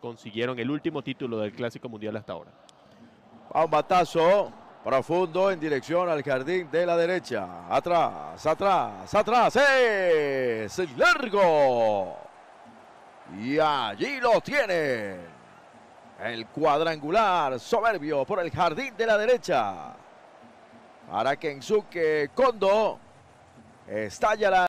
consiguieron el último título del Clásico Mundial hasta ahora. A un batazo profundo en dirección al jardín de la derecha. Atrás, atrás, atrás. Es largo. Y allí lo tiene El cuadrangular soberbio por el jardín de la derecha. Para Kensuke Kondo estalla